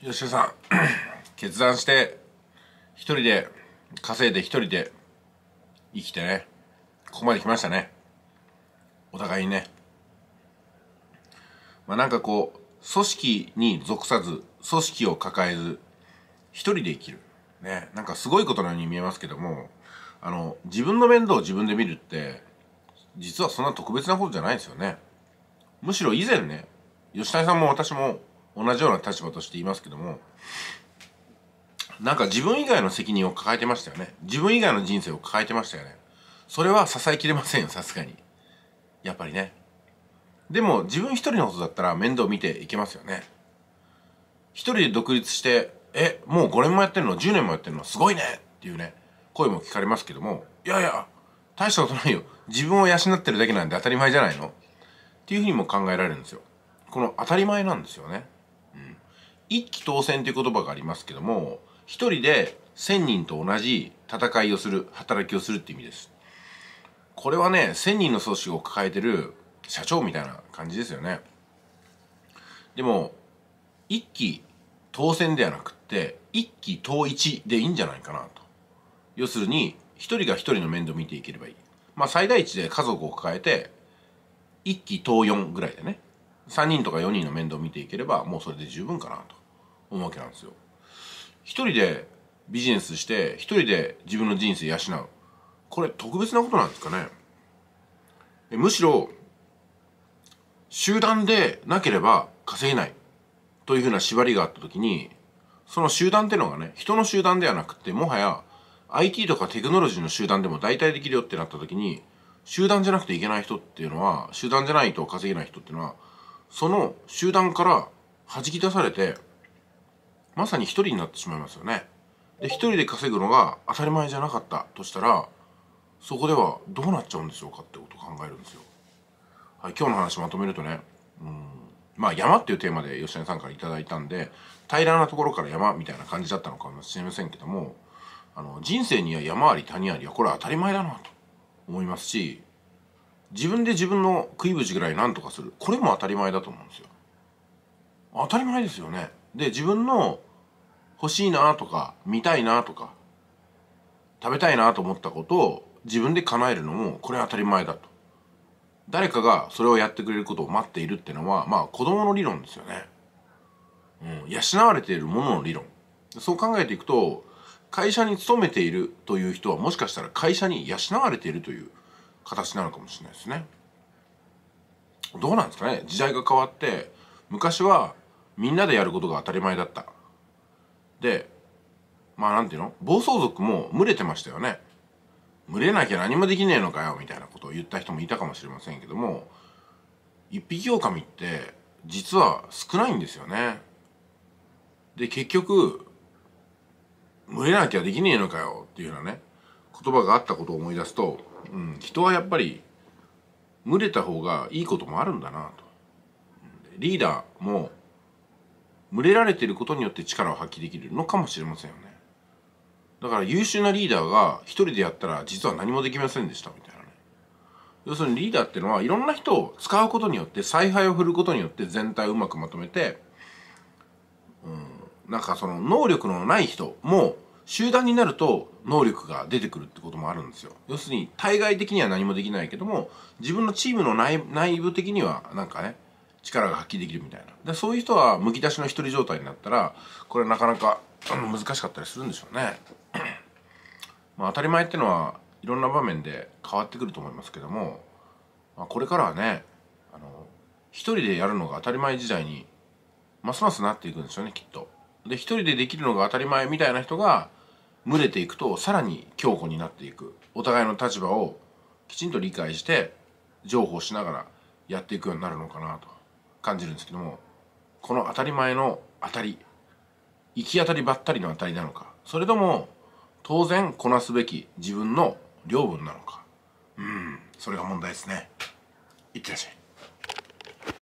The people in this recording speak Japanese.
吉田さん 決断して一人で稼いで一人で生きてねここまで来ましたねお互いにねまあなんかこう組織に属さず組織を抱えず一人で生きるねなんかすごいことのように見えますけどもあの自分の面倒を自分で見るって実はそんな特別なことじゃないですよねむしろ以前ね吉谷さんも私も同じような立場として言いますけどもなんか自分以外の責任を抱えてましたよね自分以外の人生を抱えてましたよねそれは支えきれませんよさすがにやっぱりねでも自分一人のことだったら面倒見ていけますよね一人で独立してえもう5年もやってるの10年もやってるのすごいねっていうね声も聞かれますけどもいやいや大したことないよ自分を養ってるだけなんで当たり前じゃないのっていうふうにも考えられるんですよこの当たり前なんですよね一騎当選という言葉がありますけども一人で千人と同じ戦いをする働きをするって意味ですこれはね千人の組織を抱えてる社長みたいな感じですよねでも一騎当選ではなくって一騎当一でいいんじゃないかなと要するに一人が一人の面倒見ていければいいまあ最大値で家族を抱えて一騎当四ぐらいでね3人とか4人の面倒を見ていければもうそれで十分かなと思うわけなんですよ。一人でビジネスして一人で自分の人生養うこれ特別なことなんですかねむしろ集団でなければ稼げないというふうな縛りがあった時にその集団っていうのがね人の集団ではなくてもはや IT とかテクノロジーの集団でも代替できるよってなった時に集団じゃなくていけない人っていうのは集団じゃないと稼げない人っていうのはその集団から弾き出されてまさに一人になってしまいますよね。で一人で稼ぐのが当たり前じゃなかったとしたらそこではどうなっちゃうんでしょうかってことを考えるんですよ。はい、今日の話まとめるとねうんまあ山っていうテーマで吉谷さんから頂いたんで平らなところから山みたいな感じだったのかもしれませんけどもあの人生には山あり谷ありはこれは当たり前だなと思いますし自分で自分の食いぶちぐらい何とかするこれも当たり前だと思うんですよ当たり前ですよねで自分の欲しいなとか見たいなとか食べたいなと思ったことを自分で叶えるのもこれは当たり前だと誰かがそれをやってくれることを待っているってのはまあ子供の理論ですよね、うん、養われているものの理論そう考えていくと会社に勤めているという人はもしかしたら会社に養われているという形なのかもしれないですねどうなんですかね時代が変わって昔はみんなでやることが当たり前だったでまあなんていうの暴走族も群れてましたよね群れなきゃ何もできねえのかよみたいなことを言った人もいたかもしれませんけども一匹狼って実は少ないんですよねで結局群れなきゃできねえのかよっていうようなね言葉があったことを思い出すとうん、人はやっぱり群れた方がいいこともあるんだなとリーダーも群れられてることによって力を発揮できるのかもしれませんよねだから優秀なリーダーが一人でやったら実は何もできませんでしたみたいなね要するにリーダーっていうのはいろんな人を使うことによって采配を振ることによって全体をうまくまとめて、うん、なんかその能力のない人も集団になると能力が出てくるってこともあるんですよ要するに対外的には何もできないけども自分のチームの内部的にはなんかね力が発揮できるみたいなでそういう人はむき出しの一人状態になったらこれなかなか難しかったりするんでしょうね まあ当たり前ってのはいろんな場面で変わってくると思いますけども、まあ、これからはねあの一人でやるのが当たり前時代にますますなっていくんですよねきっと。で一人でできるのが当たり前みたいな人が群れていくとさらに強固になっていくお互いの立場をきちんと理解して譲歩しながらやっていくようになるのかなと感じるんですけどもこの当たり前の当たり行き当たりばったりの当たりなのかそれとも当然こなすべき自分の領分なのかうんそれが問題ですねいってらっしゃい